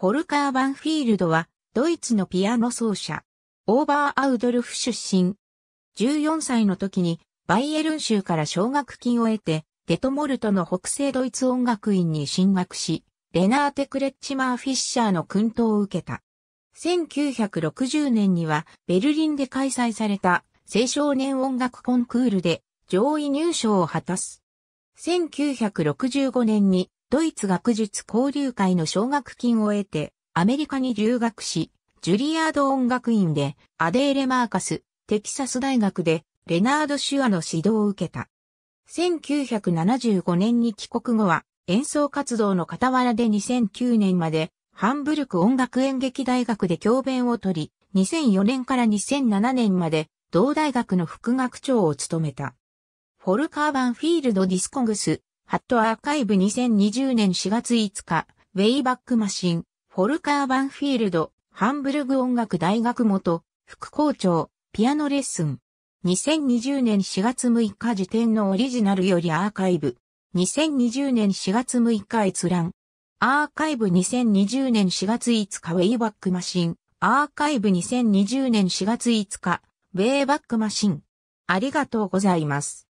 フォルカー・バンフィールドは、ドイツのピアノ奏者、オーバーアウドルフ出身。14歳の時に、バイエルン州から奨学金を得て、デトモルトの北西ドイツ音楽院に進学し、レナーテ・クレッチマー・フィッシャーの訓導を受けた。1960年には、ベルリンで開催された、青少年音楽コンクールで、上位入賞を果たす。1965年に、ドイツ学術交流会の奨学金を得て、アメリカに留学し、ジュリアード音楽院で、アデーレ・マーカス、テキサス大学で、レナード・シュアの指導を受けた。1975年に帰国後は、演奏活動の傍らで2009年まで、ハンブルク音楽演劇大学で教鞭を取り、2004年から2007年まで、同大学の副学長を務めた。フォルカーバンフィールド・ディスコングス、ハットアーカイブ2020年4月5日、ウェイバックマシン、フォルカーバンフィールド、ハンブルグ音楽大学元、副校長、ピアノレッスン。2020年4月6日時点のオリジナルよりアーカイブ。2020年4月6日閲覧。アーカイブ2020年4月5日ウェイバックマシン。アーカイブ2020年4月5日、ウェイバックマシン。ありがとうございます。